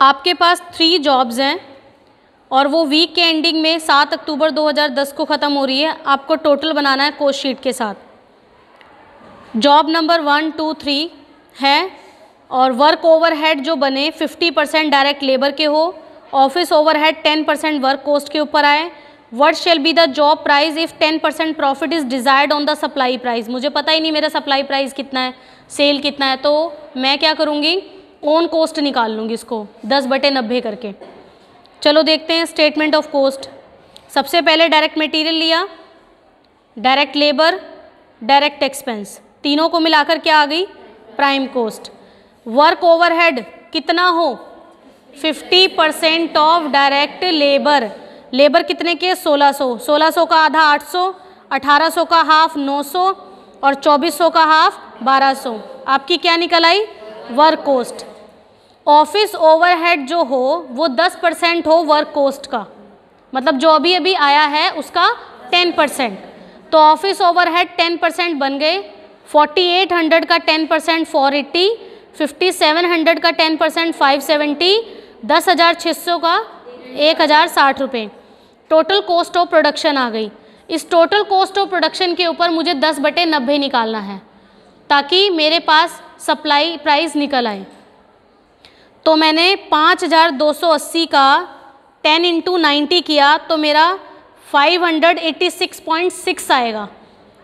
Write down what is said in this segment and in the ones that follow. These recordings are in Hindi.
आपके पास थ्री जॉब्स हैं और वो वीक के एंडिंग में सात अक्टूबर 2010 को ख़त्म हो रही है आपको टोटल बनाना है कोस्ट शीट के साथ job number one two three है और वर्क ओवरहेड जो बने 50 परसेंट डायरेक्ट लेबर के हो office overhead 10 percent work cost के ऊपर आए what shall be the job price if 10 percent profit is desired on the supply price मुझे पता ही नहीं मेरा सप्लाई प्राइस कितना है सेल कितना है तो मैं क्या करूँगी ओन कोस्ट निकाल लूँगी इसको दस बटे नब्बे करके चलो देखते हैं स्टेटमेंट ऑफ कोस्ट सबसे पहले डायरेक्ट मटेरियल लिया डायरेक्ट लेबर डायरेक्ट एक्सपेंस तीनों को मिलाकर क्या आ गई प्राइम कोस्ट वर्क ओवरहेड कितना हो 50 percent of direct labour labour कितने के 1600 1600 का आधा 800 1800 का हाफ 900 और 2400 का हाफ 1200 आपकी क्या निकल आई वर्क कोस्ट ऑफिस ओवरहेड जो हो वो 10 परसेंट हो वर्क कोस्ट का मतलब जो अभी अभी आया है उसका 10 परसेंट तो ऑफिस ओवरहेड 10 परसेंट बन गए 4800 का 10 परसेंट फोर एट्टी फिफ्टी का टेन परसेंट फाइव सेवेंटी दस हज़ार छः सौ का एक हज़ार साठ रुपये टोटल कॉस्ट ऑफ प्रोडक्शन आ गई इस टोटल कॉस्ट ऑफ प्रोडक्शन के ऊपर मुझे दस बटे नब्बे निकालना है ताकि मेरे पास सप्लाई प्राइस निकल आए तो मैंने पाँच हज़ार दो सौ अस्सी का टेन इंटू नाइन्टी किया तो मेरा five hundred eighty six point six आएगा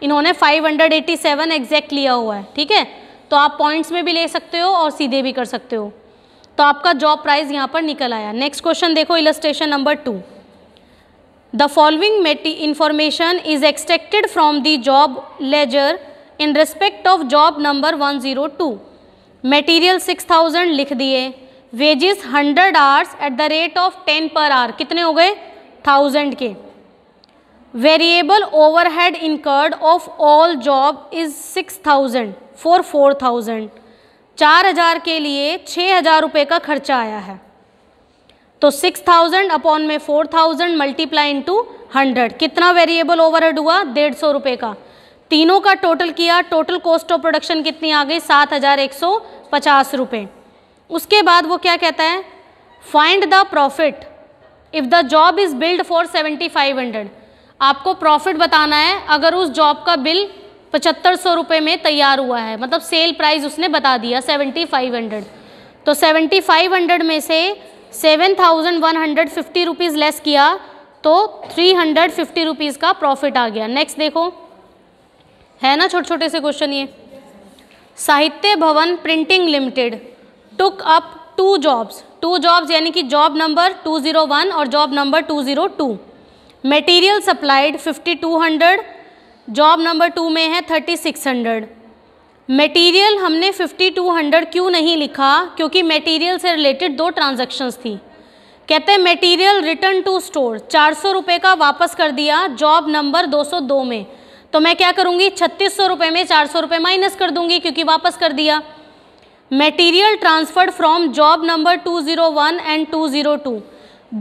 इन्होंने five hundred eighty seven exact लिया हुआ है ठीक है तो आप पॉइंट्स में भी ले सकते हो और सीधे भी कर सकते हो तो आपका जॉब प्राइस यहाँ पर निकल आया नेक्स्ट क्वेश्चन देखो illustration number two the following information is extracted from the job ledger in respect of job number one zero two material six thousand लिख दिए wages hundred hours at the rate of ten per hour कितने हो गए थाउजेंड के variable overhead incurred of all job is six thousand for four thousand चार हज़ार के लिए छः हज़ार रुपये का खर्चा आया है तो सिक्स थाउजेंड अपॉन में four thousand multiply into hundred कितना वेरिएबल ओवरहेड हुआ डेढ़ सौ रुपये का तीनों का टोटल किया टोटल कॉस्ट ऑफ प्रोडक्शन कितनी आ गई सात हज़ार एक सौ पचास रुपये उसके बाद वो क्या कहता है find the profit if the job is build for seventy five hundred आपको प्रॉफिट बताना है अगर उस जॉब का बिल पचहत्तर सौ रुपये में तैयार हुआ है मतलब सेल प्राइस उसने बता दिया सेवेंटी फाइव हंड्रेड तो सेवेंटी फाइव हंड्रेड में से seven thousand one hundred fifty rupees less किया तो थ्री हंड्रेड फिफ्टी रुपीज़ का प्रॉफिट आ गया नेक्स्ट देखो है ना छोटे छोटे से क्वेश्चन ये Sahitya Bhavan printing limited took up two jobs two jobs यानी कि जॉब नंबर वन और job number two zero two material supplied fifty two hundred job number two में है थर्टी सिक्स हंड्रेड मटेरियल हमने फिफ्टी टू हंड्रेड क्यों नहीं लिखा क्योंकि मेटीरियल से रिलेटेड दो ट्रांजैक्शंस थी कहते हैं मटेरियल रिटर्न टू स्टोर चार सौ रुपये का वापस कर दिया जॉब नंबर दो सौ दो में तो मैं क्या करूँगी छत्तीस सौ रुपये में चार सौ रुपये माइनस कर दूंगी क्योंकि वापस कर दिया material transferred from job number 201 and 202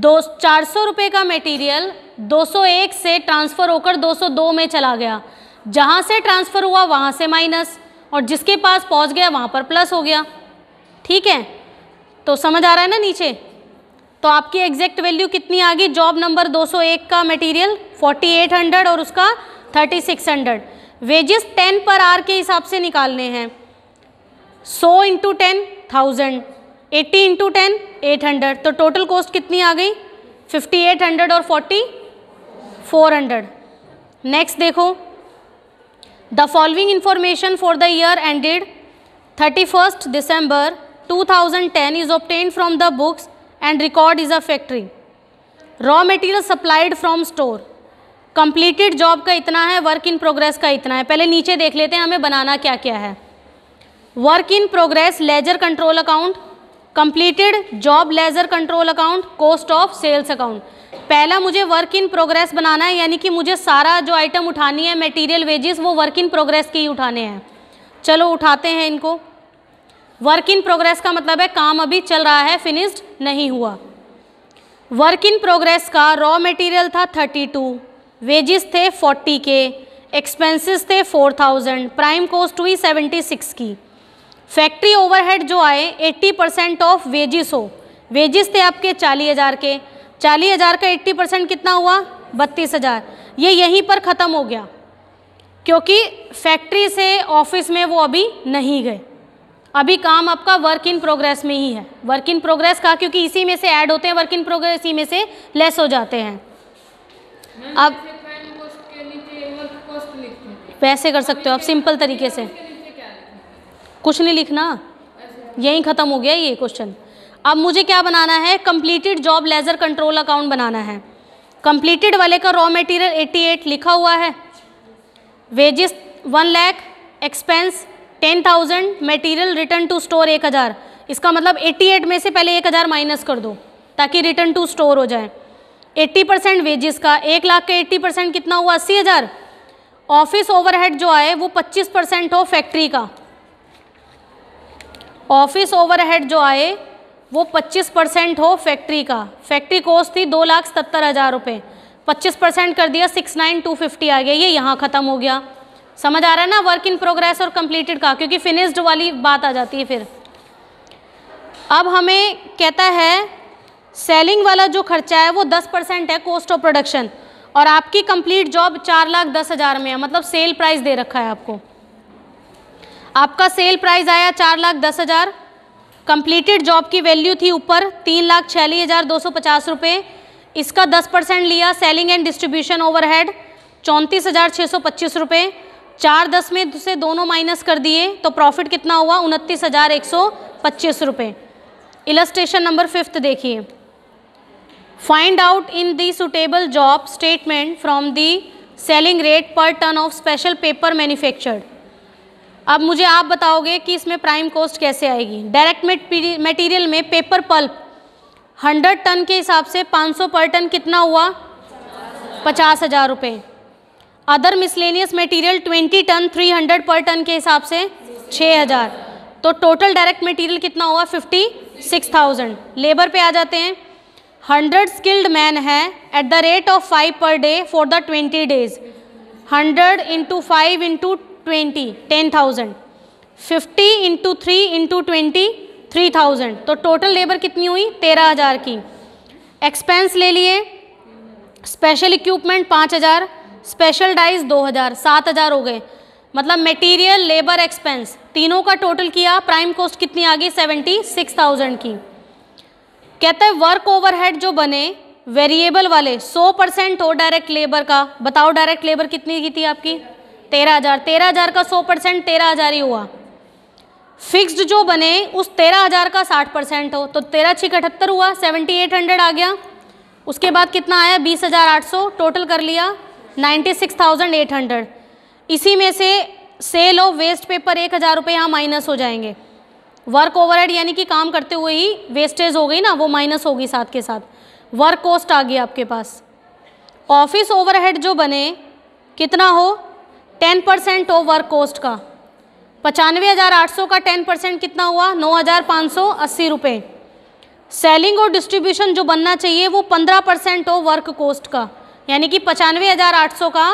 दो चार सौ रुपये का मटेरियल 201 से ट्रांसफ़र होकर 202 में चला गया जहाँ से ट्रांसफ़र हुआ वहाँ से माइनस और जिसके पास पहुँच गया वहाँ पर प्लस हो गया ठीक है तो समझ आ रहा है ना नीचे तो आपकी एग्जैक्ट वैल्यू कितनी आ गई जॉब नंबर 201 का मटेरियल 4800 और उसका 3600 वेजेस 10 पर आर के हिसाब से निकालने हैं सौ into ten thousand eighty into ten eight hundred तो टोटल कॉस्ट कितनी आ गई फिफ्टी एट हंड्रेड और फोर्टी फोर हंड्रेड नेक्स्ट देखो the following information for the year ended thirty first December two thousand ten is obtained from the books and record is a factory raw material supplied from store completed job का इतना है वर्क इन प्रोग्रेस का इतना है पहले नीचे देख लेते हैं हमें बनाना क्या क्या है work in progress ledger control account completed job ledger control account cost of sales account पहला मुझे वर्क इन प्रोग्रेस बनाना है यानी कि मुझे सारा जो आइटम उठानी है मटेरियल वेजेस वो वर्क इन प्रोग्रेस के ही उठाने हैं चलो उठाते हैं इनको वर्क इन प्रोग्रेस का मतलब है काम अभी चल रहा है फिनिश्ड नहीं हुआ वर्क इन प्रोग्रेस का रॉ मटेरियल था थर्टी टू वेजेस थे 40 के एक्सपेंसेस थे फोर थाउजेंड प्राइम कॉस्ट हुई सेवेंटी सिक्स की फैक्ट्री ओवरहेड जो आए 80 परसेंट ऑफ वेजिस हो वेजिस थे आपके चालीस हज़ार के चालीस हज़ार का 80 परसेंट कितना हुआ बत्तीस हज़ार ये यहीं पर ख़त्म हो गया क्योंकि फैक्ट्री से ऑफिस में वो अभी नहीं गए अभी काम आपका वर्क इन प्रोग्रेस में ही है वर्क इन प्रोग्रेस का क्योंकि इसी में से ऐड होते हैं वर्क इन प्रोग्रेस इसी में से लेस हो जाते हैं अब पैसे कर सकते हो आप सिंपल तरीके से कुछ नहीं लिखना यहीं ख़त्म हो गया ये क्वेश्चन अब मुझे क्या बनाना है completed job ledger control account बनाना है कंप्लीटेड वाले का रॉ मटेरियल 88 लिखा हुआ है wages one lakh expense ten thousand material return to store एक हज़ार इसका मतलब 88 में से पहले एक हज़ार माइनस कर दो ताकि रिटर्न टू स्टोर हो जाए 80 परसेंट वेजिस का एक लाख का एट्टी परसेंट कितना हुआ अस्सी हज़ार ऑफिस ओवरहेड जो आए वो पच्चीस परसेंट हो फैक्ट्री का ऑफिस ओवरहेड जो आए वो 25 परसेंट हो फैक्ट्री का फैक्ट्री कोस्ट थी दो लाख सत्तर हज़ार रुपये पच्चीस परसेंट कर दिया सिक्स नाइन टू फिफ्टी आ गया ये यहाँ ख़त्म हो गया समझ आ रहा है ना वर्क इन प्रोग्रेस और कंप्लीटेड का क्योंकि फिनिश्ड वाली बात आ जाती है फिर अब हमें कहता है सेलिंग वाला जो खर्चा है वो दस परसेंट है कोस्ट ऑफ प्रोडक्शन और आपकी कंप्लीट जॉब चार लाख दस हज़ार में है मतलब सेल प्राइस दे रखा है आपको आपका सेल प्राइस आया चार लाख दस हज़ार कंप्लीटेड जॉब की वैल्यू थी ऊपर तीन लाख छियालीस हज़ार दो सौ पचास रुपये इसका दस परसेंट लिया सेलिंग एंड डिस्ट्रीब्यूशन ओवरहेड चौंतीस हज़ार छः सौ पच्चीस रुपये चार दस में से दोनों माइनस कर दिए तो प्रॉफिट कितना हुआ उनतीस हज़ार एक सौ पच्चीस रुपये इलस्ट्रेशन नंबर फिफ्थ देखिए find out in the suitable job statement from the selling rate per ton of special paper manufactured अब मुझे आप बताओगे कि इसमें प्राइम कॉस्ट कैसे आएगी डायरेक्ट मटेरियल में पेपर पल्प 100 टन के हिसाब से 500 पर टन कितना हुआ पचास हज़ार रुपये अदर मिसलेनियस मटेरियल 20 टन 300 पर टन के हिसाब से 6000 तो टोटल डायरेक्ट मटेरियल कितना हुआ 56,000 लेबर पे आ जाते हैं 100 स्किल्ड मैन है at the rate of five per day for the 20 days 100 into five into twenty ten thousand fifty into three into twenty three thousand तो टोटल लेबर कितनी हुई तेरह हज़ार की एक्सपेंस ले लिए स्पेशल इक्विपमेंट पाँच हज़ार स्पेशल डाइज दो हज़ार सात हज़ार हो गए मतलब मटेरियल लेबर एक्सपेंस तीनों का टोटल किया प्राइम कॉस्ट कितनी आ गई सेवेंटी सिक्स थाउजेंड की कहते हैं वर्क ओवरहेड जो बने वेरिएबल वाले सौ परसेंट हो डायरेक्ट लेबर का बताओ डायरेक्ट लेबर कितनी की थी आपकी तेरह हज़ार तेरह हज़ार का सौ परसेंट तेरह हज़ार ही हुआ फिक्स्ड जो बने उस तेरह हज़ार का साठ परसेंट हो तो तेरह छिक अठहत्तर हुआ सेवेंटी एट हंड्रेड आ गया उसके बाद कितना आया बीस हज़ार आठ सौ टोटल कर लिया ninety six thousand eight hundred इसी में से सेल ऑफ वेस्ट पेपर एक हज़ार रुपये यहाँ माइनस हो जाएंगे वर्क ओवरहेड यानी कि काम करते हुए ही वेस्टेज हो गई ना वो माइनस होगी साथ के साथ वर्क कॉस्ट आ गई आपके पास ऑफिस ओवरहेड जो बने कितना हो टेन परसेंट वर्क कॉस्ट का पचानवे हज़ार आठ सौ का टेन परसेंट कितना हुआ नौ हज़ार पाँच सौ अस्सी रुपये सेलिंग और डिस्ट्रीब्यूशन जो बनना चाहिए वो पंद्रह परसेंट हो वर्क कॉस्ट का यानी कि पचानवे हज़ार आठ सौ का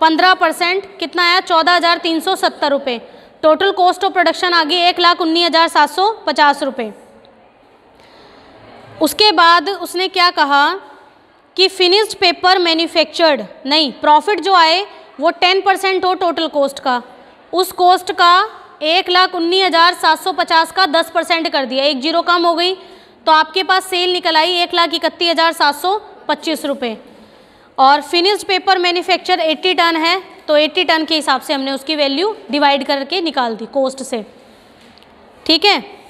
पंद्रह परसेंट कितना आया चौदह हज़ार तीन सौ सत्तर रुपये टोटल कॉस्ट ऑफ प्रोडक्शन आ गई एक लाख उन्नीस हज़ार सात सौ पचास रुपये उसके बाद उसने क्या कहा कि फिनिश्ड पेपर मैन्युफैक्चर्ड नहीं प्रॉफिट जो आए वो टेन परसेंट हो टोटल कॉस्ट का उस कॉस्ट का एक लाख उन्नीस हज़ार सात सौ पचास का दस परसेंट कर दिया एक जीरो कम हो गई तो आपके पास सेल निकल आई एक लाख इकतीस हज़ार सात सौ पच्चीस रुपये और फिनिश्ड पेपर मैन्युफैक्चर 80 टन है तो 80 टन के हिसाब से हमने उसकी वैल्यू डिवाइड करके निकाल दी कॉस्ट से ठीक है